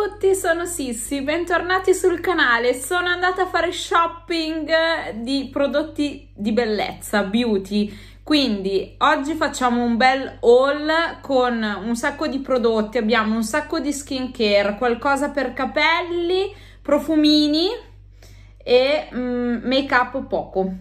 tutti, sono Sissi, bentornati sul canale. Sono andata a fare shopping di prodotti di bellezza, beauty. Quindi oggi facciamo un bel haul con un sacco di prodotti, abbiamo un sacco di skincare, qualcosa per capelli, profumini e mm, make up poco.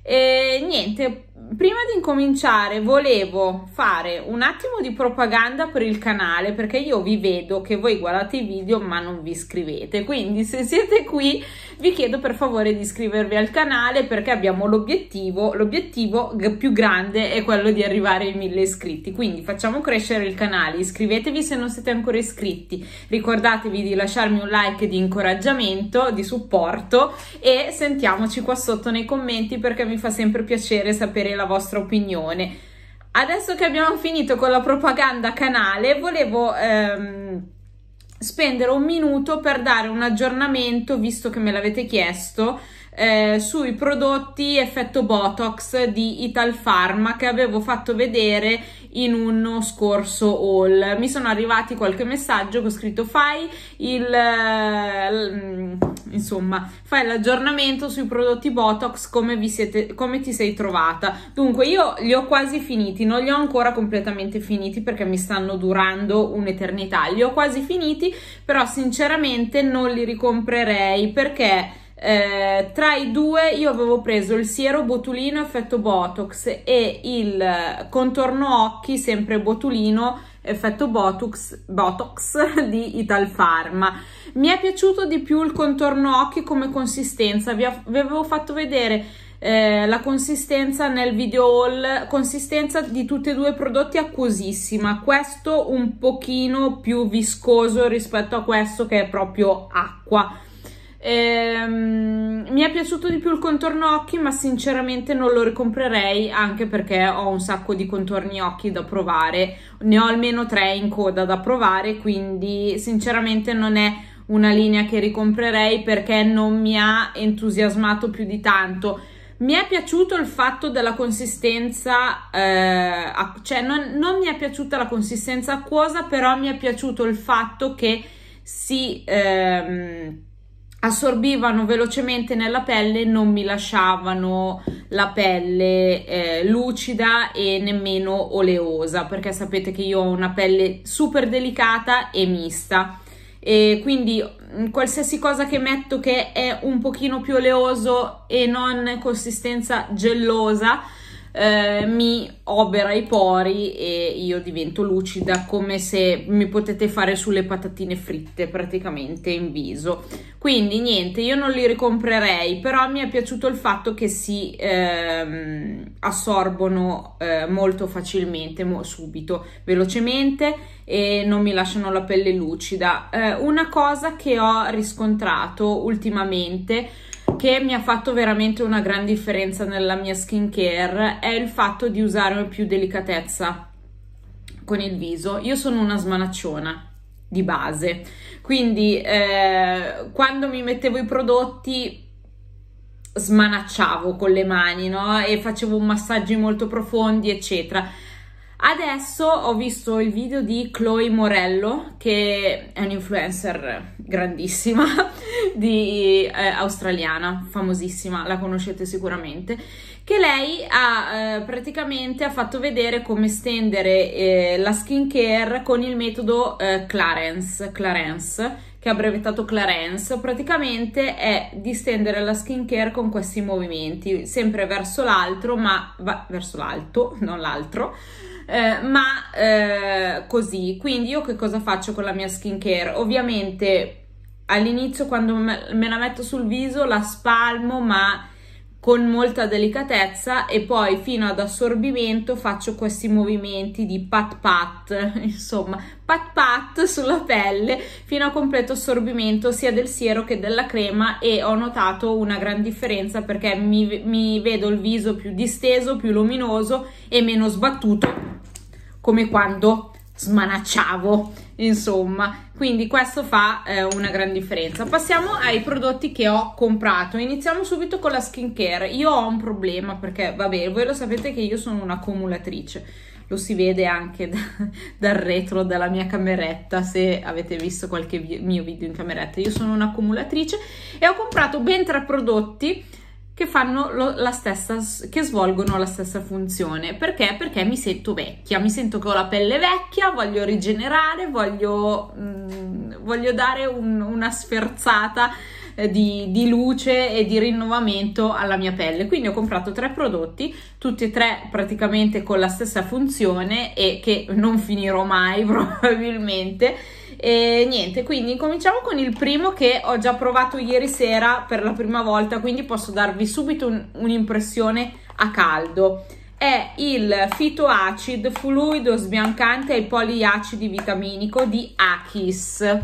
E niente, prima di incominciare volevo fare un attimo di propaganda per il canale perché io vi vedo che voi guardate i video ma non vi iscrivete quindi se siete qui vi chiedo per favore di iscrivervi al canale perché abbiamo l'obiettivo l'obiettivo più grande è quello di arrivare ai mille iscritti quindi facciamo crescere il canale iscrivetevi se non siete ancora iscritti ricordatevi di lasciarmi un like di incoraggiamento di supporto e sentiamoci qua sotto nei commenti perché mi fa sempre piacere sapere la la vostra opinione. Adesso che abbiamo finito con la propaganda canale, volevo ehm, spendere un minuto per dare un aggiornamento, visto che me l'avete chiesto, eh, sui prodotti effetto Botox di Italpharma che avevo fatto vedere in uno scorso haul. Mi sono arrivati qualche messaggio che scritto fai il eh, mm, insomma, fai l'aggiornamento sui prodotti Botox come, vi siete, come ti sei trovata. Dunque, io li ho quasi finiti, non li ho ancora completamente finiti perché mi stanno durando un'eternità. Li ho quasi finiti, però sinceramente non li ricomprerei perché eh, tra i due io avevo preso il siero botulino effetto botox e il contorno occhi sempre botulino effetto botox, botox di Italfarma. Mi è piaciuto di più il contorno occhi come consistenza, vi avevo fatto vedere eh, la consistenza nel video haul, consistenza di tutti e due i prodotti acquosissima, questo un pochino più viscoso rispetto a questo che è proprio acqua Ehm, mi è piaciuto di più il contorno occhi, ma sinceramente non lo ricomprerei anche perché ho un sacco di contorni occhi da provare, ne ho almeno tre in coda da provare, quindi sinceramente non è una linea che ricomprerei perché non mi ha entusiasmato più di tanto. Mi è piaciuto il fatto della consistenza, eh, cioè non, non, mi è piaciuta la consistenza acquosa, però mi è piaciuto il fatto che si... Ehm, assorbivano velocemente nella pelle e non mi lasciavano la pelle eh, lucida e nemmeno oleosa perché sapete che io ho una pelle super delicata e mista e quindi mm, qualsiasi cosa che metto che è un pochino più oleoso e non consistenza gelosa eh, mi obera i pori e io divento lucida come se mi potete fare sulle patatine fritte praticamente in viso quindi niente io non li ricomprerei però mi è piaciuto il fatto che si ehm, assorbono eh, molto facilmente mo, subito velocemente e non mi lasciano la pelle lucida eh, una cosa che ho riscontrato ultimamente che mi ha fatto veramente una gran differenza nella mia skincare è il fatto di usare più delicatezza con il viso. Io sono una smanacciona di base, quindi eh, quando mi mettevo i prodotti smanacciavo con le mani, no? E facevo massaggi molto profondi, eccetera. Adesso ho visto il video di Chloe Morello, che è un influencer grandissima, di, eh, australiana, famosissima, la conoscete sicuramente, che lei ha eh, praticamente ha fatto vedere come stendere eh, la skincare con il metodo eh, Clarence, Clarence, che ha brevettato Clarence, praticamente è distendere la skincare con questi movimenti, sempre verso l'altro, ma va, verso l'alto, non l'altro. Eh, ma eh, così, quindi io che cosa faccio con la mia skincare? Ovviamente all'inizio quando me la metto sul viso la spalmo ma con molta delicatezza e poi fino ad assorbimento faccio questi movimenti di pat pat, insomma, pat pat sulla pelle fino a completo assorbimento sia del siero che della crema e ho notato una gran differenza perché mi, mi vedo il viso più disteso, più luminoso e meno sbattuto come quando smanacciavo insomma quindi questo fa eh, una gran differenza passiamo ai prodotti che ho comprato iniziamo subito con la skincare io ho un problema perché vabbè voi lo sapete che io sono un'accumulatrice lo si vede anche da, dal retro della mia cameretta se avete visto qualche mio video in cameretta io sono un'accumulatrice e ho comprato ben tre prodotti che, fanno lo, la stessa, che svolgono la stessa funzione. Perché? Perché mi sento vecchia, mi sento che ho la pelle vecchia, voglio rigenerare, voglio, mh, mm, voglio dare un, una sferzata eh, di, di, luce e di rinnovamento alla mia pelle. Quindi ho comprato tre prodotti, tutti e tre praticamente con la stessa funzione e che non finirò mai probabilmente e niente, quindi cominciamo con il primo che ho già provato ieri sera per la prima volta, quindi posso darvi subito un, un'impressione a caldo. È il fitoacid fluido sbiancante ai poliacidi vitaminico di Akis.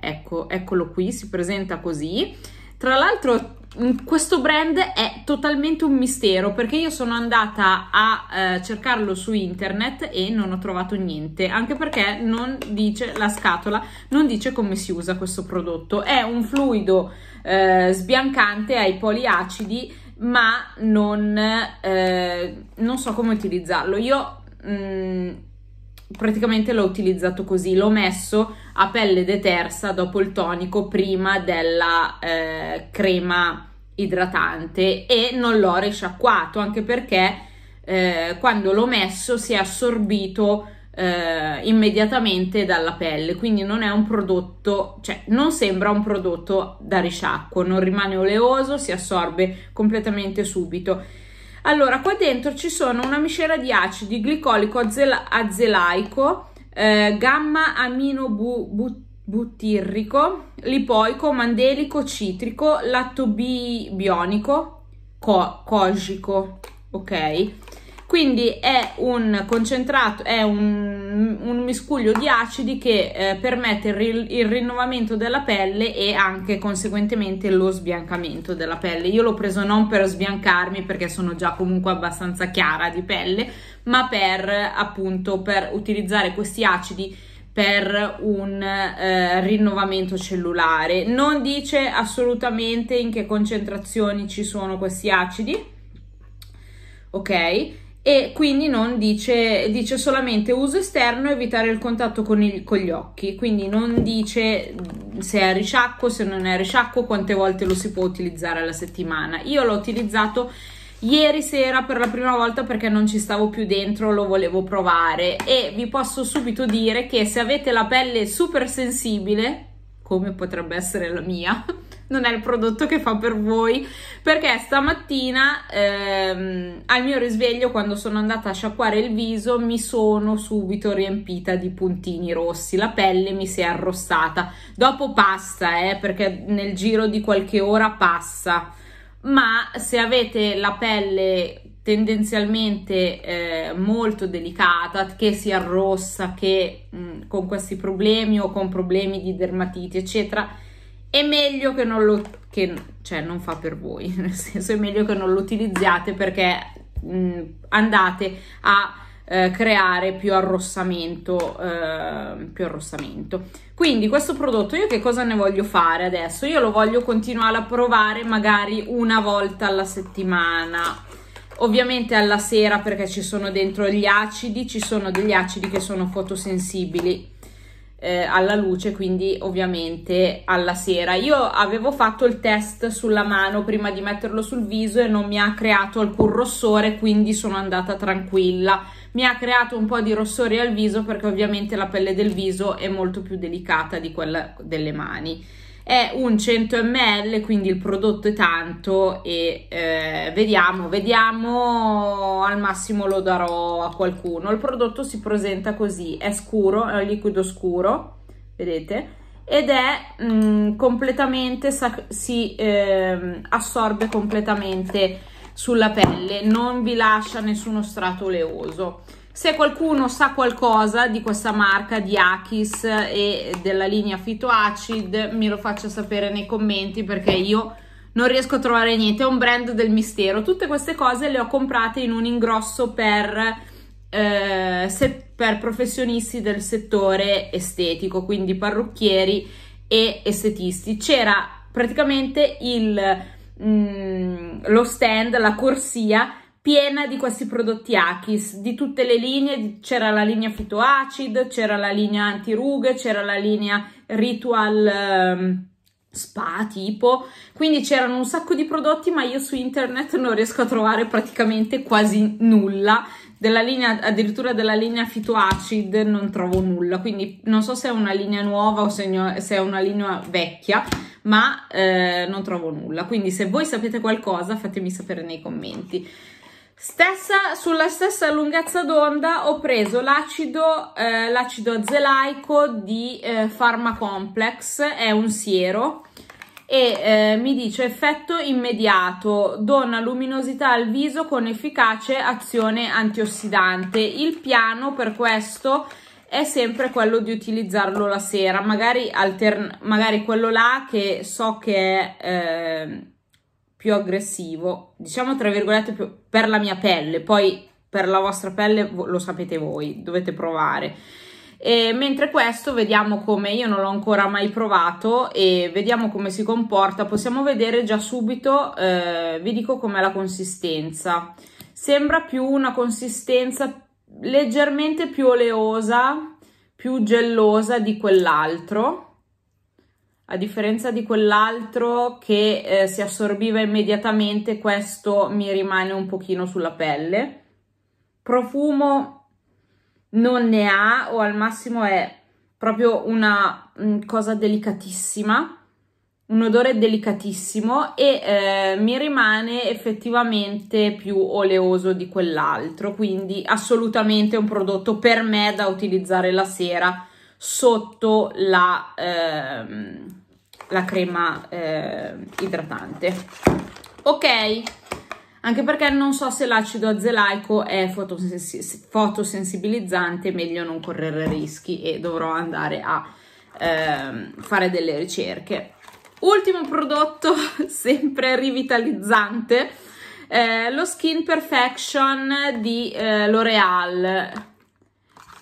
Ecco, eccolo qui, si presenta così. Tra l'altro Mm, questo brand è totalmente un mistero perché io sono andata a eh, cercarlo su internet e non ho trovato niente, anche perché non dice la scatola, non dice come si usa questo prodotto. È un fluido eh, sbiancante ai poliacidi, ma non, eh, non so come utilizzarlo. Io mh, mm, praticamente l'ho utilizzato così, l'ho messo a pelle detersa dopo il tonico prima della eh, crema idratante e non l'ho resciacquato anche perché eh, quando l'ho messo si è assorbito eh, immediatamente dalla pelle quindi non è un prodotto cioè non sembra un prodotto da risciacquo non rimane oleoso si assorbe completamente subito allora, qua dentro ci sono una miscela di acidi glicolico azel- azelaico, eh, gamma aminobutirrico, lipoico, mandelico, citrico, lattobionico, co- cogico, ok? quindi è un concentrato, è un, un miscuglio di acidi che eh, permette il, il, rinnovamento della pelle e anche conseguentemente lo sbiancamento della pelle. Io l'ho preso non per sbiancarmi perché sono già comunque abbastanza chiara di pelle, ma per appunto per utilizzare questi acidi per un eh, rinnovamento cellulare. Non dice assolutamente in che concentrazioni ci sono questi acidi, ok? e quindi non dice, dice solamente uso esterno, evitare il contatto con, il, con, gli occhi, quindi non dice se è risciacquo, se non è risciacquo, quante volte lo si può utilizzare alla settimana. Io l'ho utilizzato ieri sera per la prima volta perché non ci stavo più dentro, lo volevo provare e vi posso subito dire che se avete la pelle super sensibile, come potrebbe essere la mia, non è il prodotto che fa per voi perché stamattina ehm, al mio risveglio quando sono andata a sciacquare il viso mi sono subito riempita di puntini rossi la pelle mi si è arrossata dopo passa eh, perché nel giro di qualche ora passa ma se avete la pelle tendenzialmente eh, molto delicata, che si arrossa, che mh, mm, con questi problemi o con problemi di dermatite, eccetera, è meglio che non lo... Che, cioè non fa per voi, nel senso è meglio che non lo utilizziate perché mh, mm, andate a eh, creare più arrossamento, eh, più arrossamento. Quindi questo prodotto io che cosa ne voglio fare adesso? Io lo voglio continuare a provare magari una volta alla settimana ovviamente alla sera perché ci sono dentro gli acidi, ci sono degli acidi che sono fotosensibili eh, alla luce, quindi ovviamente alla sera. Io avevo fatto il test sulla mano prima di metterlo sul viso e non mi ha creato alcun rossore, quindi sono andata tranquilla. Mi ha creato un po' di rossore al viso perché ovviamente la pelle del viso è molto più delicata di quella delle mani è un 100 ml quindi il prodotto è tanto e eh, vediamo vediamo al massimo lo darò a qualcuno il prodotto si presenta così è scuro è un liquido scuro vedete ed è mh, mm, completamente si eh, assorbe completamente sulla pelle non vi lascia nessuno strato oleoso se qualcuno sa qualcosa di questa marca di Akis e della linea Fitoacid, me lo faccia sapere nei commenti perché io non riesco a trovare niente, è un brand del mistero. Tutte queste cose le ho comprate in un ingrosso per, eh, se, per professionisti del settore estetico, quindi parrucchieri e estetisti. C'era praticamente il, mh, mm, lo stand, la corsia piena di questi prodotti Akis, di tutte le linee, c'era la linea fitoacid, c'era la linea antirughe, c'era la linea ritual ehm, spa tipo, quindi c'erano un sacco di prodotti ma io su internet non riesco a trovare praticamente quasi nulla, della linea, addirittura della linea fitoacid non trovo nulla, quindi non so se è una linea nuova o se, se è una linea vecchia, ma eh, non trovo nulla, quindi se voi sapete qualcosa fatemi sapere nei commenti. Stessa, sulla stessa lunghezza d'onda ho preso l'acido, eh, azelaico di eh, Pharma è un siero, e eh, mi dice effetto immediato, dona luminosità al viso con efficace azione antiossidante. Il piano per questo è sempre quello di utilizzarlo la sera, magari, magari quello là che so che è... Eh, più aggressivo, diciamo tra virgolette più, per la mia pelle, poi per la vostra pelle lo sapete voi, dovete provare. E mentre questo vediamo come io non l'ho ancora mai provato e vediamo come si comporta, possiamo vedere già subito, eh, vi dico com'è la consistenza. Sembra più una consistenza leggermente più oleosa, più gelosa di quell'altro a differenza di quell'altro che eh, si assorbiva immediatamente, questo mi rimane un pochino sulla pelle. Profumo non ne ha o al massimo è proprio una mh, mm, cosa delicatissima, un odore delicatissimo e eh, mi rimane effettivamente più oleoso di quell'altro, quindi assolutamente un prodotto per me da utilizzare la sera sotto la, ehm, la crema eh, idratante. Ok, anche perché non so se l'acido azelaico è fotosens fotosensibilizzante, meglio non correre rischi e dovrò andare a ehm, fare delle ricerche. Ultimo prodotto, sempre rivitalizzante, eh, lo Skin Perfection di eh, L'Oreal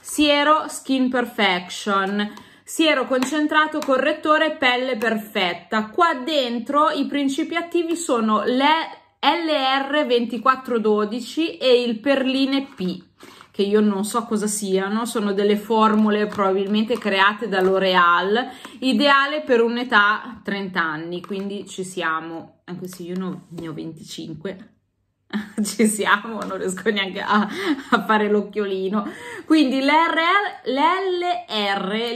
Siero Skin Perfection siero concentrato correttore pelle perfetta qua dentro i principi attivi sono le LR2412 e il perline P che io non so cosa siano, sono delle formule probabilmente create da L'Oreal, ideale per un'età 30 anni, quindi ci siamo, anche se io ne ho 25, ci siamo, non riesco neanche a, a fare l'occhiolino. Quindi l'LR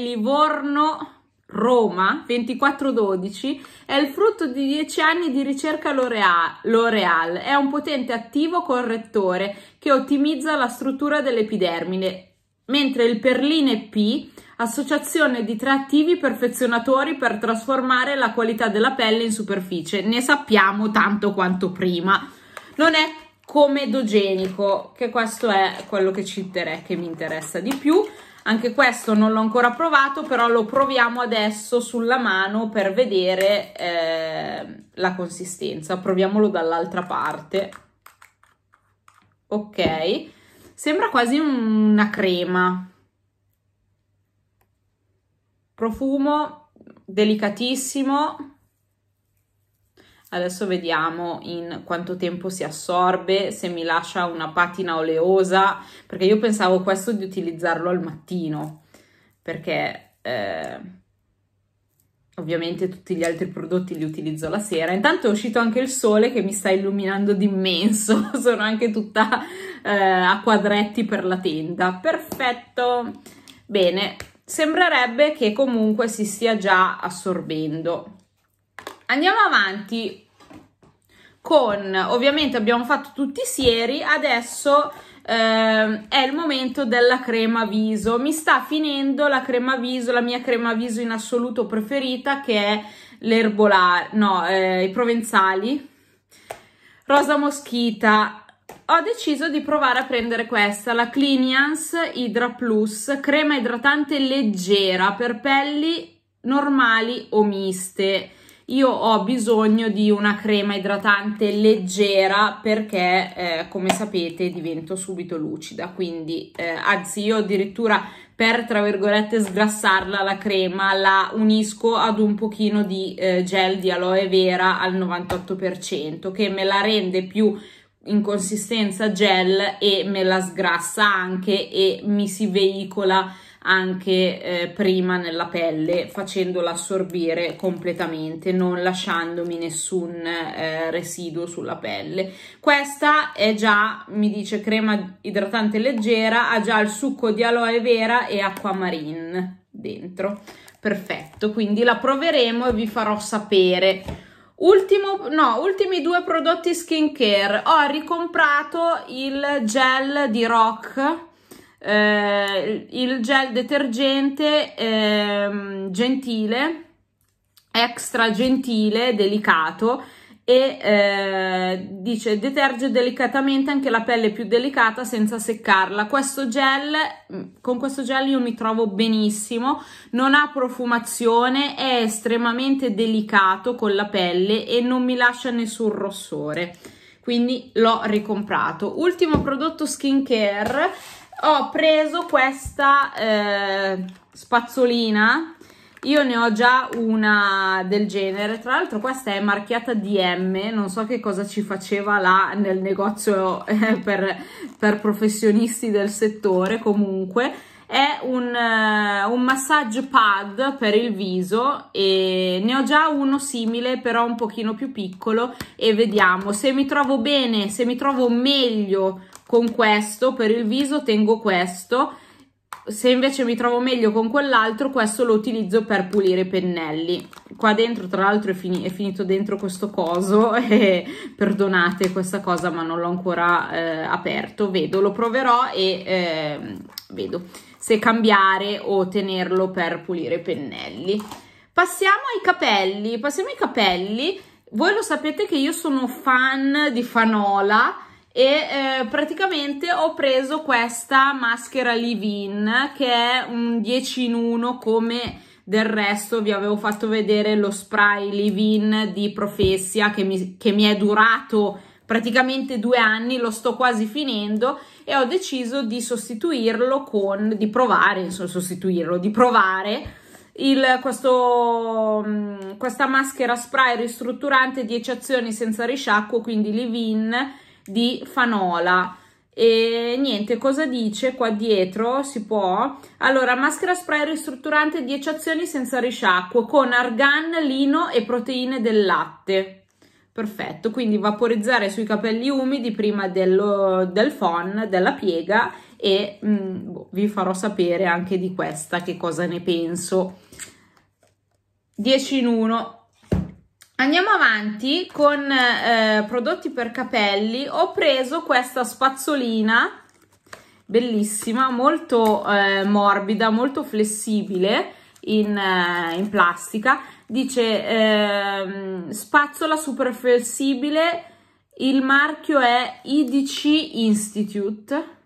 Livorno Roma 2412 è il frutto di 10 anni di ricerca L'Oreal. È un potente attivo correttore che ottimizza la struttura dell'epidermide, mentre il Perline P associazione di tre attivi perfezionatori per trasformare la qualità della pelle in superficie. Ne sappiamo tanto quanto prima non è comedogenico, che questo è quello che ci inter- che mi interessa di più. Anche questo non l'ho ancora provato, però lo proviamo adesso sulla mano per vedere eh, la consistenza. Proviamolo dall'altra parte. Ok, sembra quasi una crema. Profumo delicatissimo, Adesso vediamo in quanto tempo si assorbe, se mi lascia una patina oleosa, perché io pensavo questo di utilizzarlo al mattino, perché eh, ovviamente tutti gli altri prodotti li utilizzo la sera. Intanto è uscito anche il sole che mi sta illuminando d'immenso, sono anche tutta eh, a quadretti per la tenda. Perfetto! Bene, sembrerebbe che comunque si stia già assorbendo andiamo avanti con, ovviamente abbiamo fatto tutti i sieri, adesso eh, è il momento della crema viso. Mi sta finendo la crema viso, la mia crema viso in assoluto preferita che è l'erbolare, no, eh, i provenzali, rosa moschita. Ho deciso di provare a prendere questa, la Cliniance Hydra Plus, crema idratante leggera per pelli normali o miste io ho bisogno di una crema idratante leggera perché eh, come sapete divento subito lucida quindi eh, anzi io addirittura per tra virgolette sgrassarla la crema la unisco ad un pochino di eh, gel di aloe vera al 98% che me la rende più in consistenza gel e me la sgrassa anche e mi si veicola anche eh, prima nella pelle facendola assorbire completamente non lasciandomi nessun eh, residuo sulla pelle questa è già mi dice crema idratante leggera ha già il succo di aloe vera e acquamarin dentro perfetto quindi la proveremo e vi farò sapere Ultimo, no, ultimi due prodotti skincare. Ho ricomprato il gel di Rock eh, il gel detergente eh, gentile, extra gentile, delicato e eh, dice deterge delicatamente anche la pelle più delicata senza seccarla. Questo gel, mm, con questo gel io mi trovo benissimo, non ha profumazione, è estremamente delicato con la pelle e non mi lascia nessun rossore. Quindi l'ho ricomprato. Ultimo prodotto skincare ho preso questa eh, spazzolina io ne ho già una del genere, tra l'altro questa è marchiata DM, non so che cosa ci faceva là nel negozio eh, per, per, professionisti del settore comunque. È un, uh, un massaggio pad per il viso e ne ho già uno simile però un pochino più piccolo e vediamo se mi trovo bene, se mi trovo meglio con questo, per il viso tengo questo, se invece mi trovo meglio con quell'altro, questo lo utilizzo per pulire i pennelli. Qua dentro, tra l'altro, è, fini è, finito dentro questo coso e perdonate questa cosa, ma non l'ho ancora eh, aperto. Vedo, lo proverò e eh, vedo se cambiare o tenerlo per pulire i pennelli. Passiamo ai capelli. Passiamo ai capelli. Voi lo sapete che io sono fan di Fanola e eh, praticamente ho preso questa maschera Livin che è un 10 in 1 come del resto vi avevo fatto vedere lo spray Livin di Professia che mi, che mi è durato praticamente due anni, lo sto quasi finendo e ho deciso di sostituirlo con, di provare, insomma sostituirlo, di provare il, questo, mm, questa maschera spray ristrutturante 10 azioni senza risciacquo, quindi Livin di Fanola. E niente, cosa dice qua dietro? Si può? Allora, maschera spray ristrutturante 10 azioni senza risciacquo con argan, lino e proteine del latte. Perfetto, quindi vaporizzare sui capelli umidi prima dello, del fon, della piega e mh, mm, boh, vi farò sapere anche di questa che cosa ne penso. 10 in 1, Andiamo avanti con eh, prodotti per capelli. Ho preso questa spazzolina, bellissima, molto eh, morbida, molto flessibile in, eh, in plastica. Dice ehm, spazzola super flessibile, il marchio è IDC Institute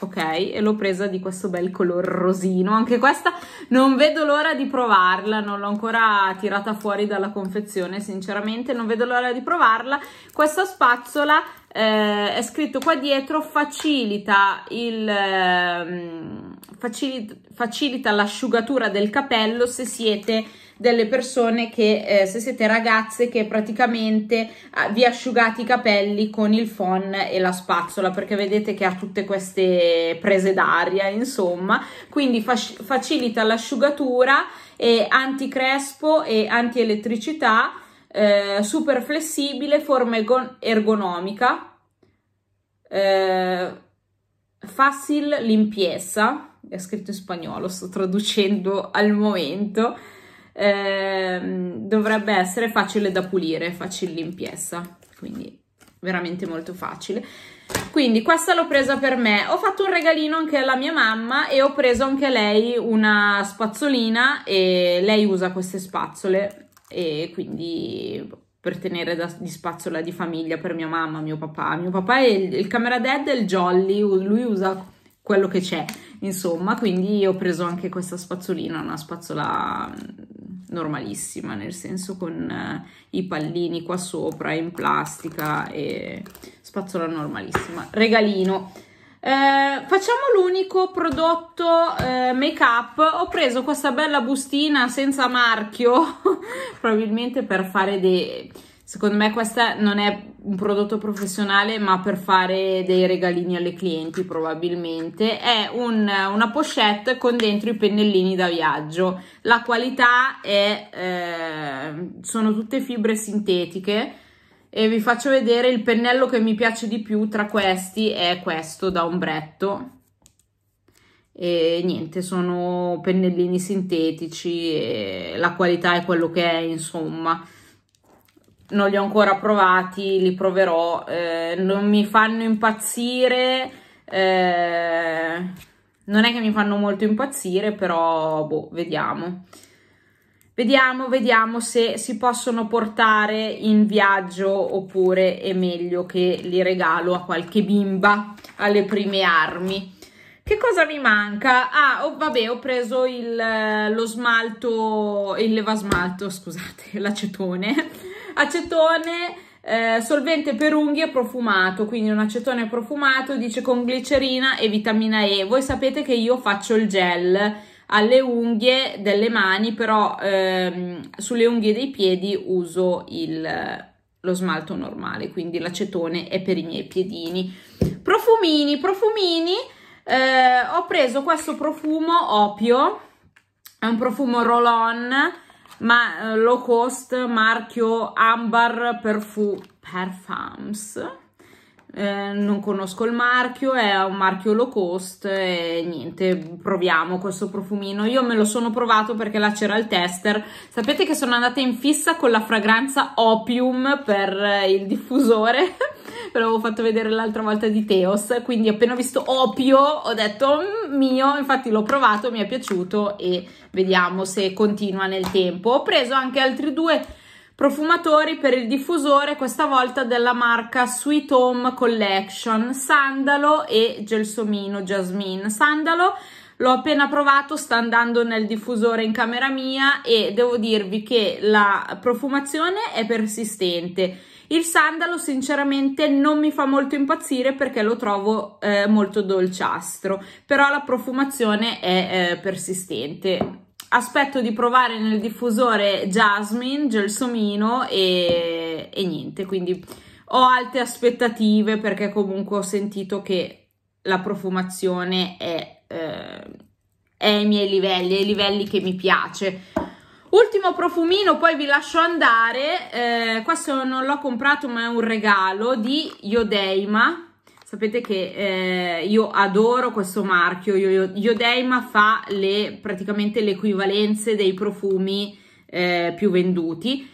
ok? E l'ho presa di questo bel color rosino, anche questa non vedo l'ora di provarla, non l'ho ancora tirata fuori dalla confezione sinceramente, non vedo l'ora di provarla, questa spazzola eh, è scritto qua dietro facilita il... Eh, facilita, facilita l'asciugatura del capello se siete delle persone che eh, se siete ragazze che praticamente ah, vi asciugate i capelli con il phon e la spazzola perché vedete che ha tutte queste prese d'aria insomma quindi fac- facilita l'asciugatura è anticrespo e antielettricità eh, super flessibile forma ergonomica eh, facile limpieza è scritto in spagnolo sto traducendo al momento Ehm, dovrebbe essere facile da pulire, facile l'impiessa, quindi veramente molto facile. Quindi questa l'ho presa per me, ho fatto un regalino anche alla mia mamma e ho preso anche lei una spazzolina e lei usa queste spazzole e quindi per tenere da, di spazzola di famiglia per mia mamma, mio papà. Mio papà è il, il camera dead è il jolly, lui usa quello che c'è, insomma, quindi ho preso anche questa spazzolina, una spazzola normalissima, nel senso con eh, i pallini qua sopra in plastica e spazzola normalissima. Regalino. Eh, facciamo l'unico prodotto eh, make up ho preso questa bella bustina senza marchio probabilmente per fare dei Secondo me questa non è un prodotto professionale, ma per fare dei regalini alle clienti probabilmente. È un, una pochette con dentro i pennellini da viaggio. La qualità è, eh, sono tutte fibre sintetiche e vi faccio vedere il pennello che mi piace di più tra questi è questo da ombretto. E niente, sono pennellini sintetici e la qualità è quello che è, insomma non li ho ancora provati, li proverò, eh, non mi fanno impazzire, eh, non è che mi fanno molto impazzire, però boh, vediamo. Vediamo, vediamo se si possono portare in viaggio oppure è meglio che li regalo a qualche bimba alle prime armi. Che cosa mi manca? Ah, oh, vabbè, ho preso il, lo smalto, il levasmalto, scusate, l'acetone acetone, eh, solvente per unghie profumato, quindi un acetone profumato, dice con glicerina e vitamina E. Voi sapete che io faccio il gel alle unghie delle mani, però ehm, sulle unghie dei piedi uso il, lo smalto normale, quindi l'acetone è per i miei piedini. Profumini, profumini, eh, ho preso questo profumo Opio, è un profumo roll on, ma eh, low cost marchio Ambar Perfu Perfums eh, non conosco il marchio, è un marchio low cost e niente, proviamo questo profumino. Io me lo sono provato perché là c'era il tester. Sapete che sono andata in fissa con la fragranza Opium per eh, il diffusore, ve l'avevo fatto vedere l'altra volta di Teos, quindi appena ho visto Opio ho detto mm, mio, infatti l'ho provato, mi è piaciuto e vediamo se continua nel tempo. Ho preso anche altri due Profumatori per il diffusore, questa volta della marca Sweet Home Collection, sandalo e gelsomino jasmine. Sandalo l'ho appena provato, sta andando nel diffusore in camera mia e devo dirvi che la profumazione è persistente. Il sandalo sinceramente non mi fa molto impazzire perché lo trovo eh, molto dolciastro, però la profumazione è eh, persistente aspetto di provare nel diffusore Jasmine, Gelsomino e, e niente, quindi ho alte aspettative perché comunque ho sentito che la profumazione è, eh, è ai miei livelli, ai livelli che mi piace. Ultimo profumino, poi vi lascio andare, eh, questo non l'ho comprato ma è un regalo di Iodeima, Sapete che eh, io adoro questo marchio, Iodeima fa le, praticamente le equivalenze dei profumi eh, più venduti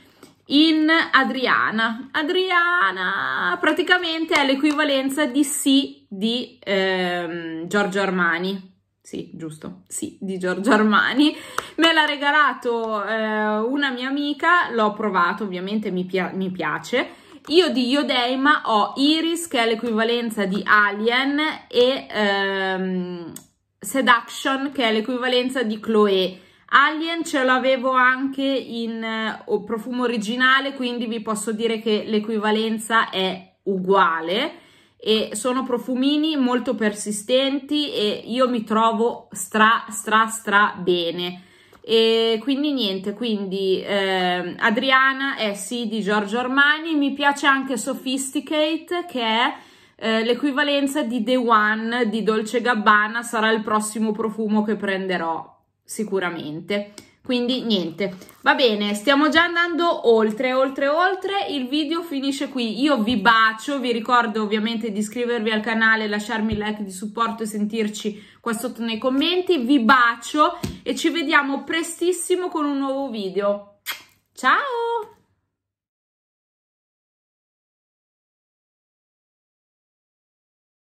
in Adriana. Adriana praticamente è l'equivalenza di sì di ehm, Giorgio Armani. Sì, giusto, sì, di Giorgio Armani. Me l'ha regalato eh, una mia amica, l'ho provato, ovviamente mi, pia mi piace io di Iodeima ho Iris, che è l'equivalenza di Alien, e ehm, Seduction, che è l'equivalenza di Chloe. Alien ce l'avevo anche in eh, profumo originale, quindi vi posso dire che l'equivalenza è uguale e sono profumini molto persistenti e io mi trovo stra stra stra bene e quindi niente, quindi eh, Adriana è sì di Giorgio Armani, mi piace anche Sophisticate che è eh, l'equivalenza di The One di Dolce Gabbana, sarà il prossimo profumo che prenderò sicuramente quindi niente va bene stiamo già andando oltre oltre oltre il video finisce qui io vi bacio vi ricordo ovviamente di iscrivervi al canale lasciarmi il like di supporto e sentirci qua sotto nei commenti vi bacio e ci vediamo prestissimo con un nuovo video ciao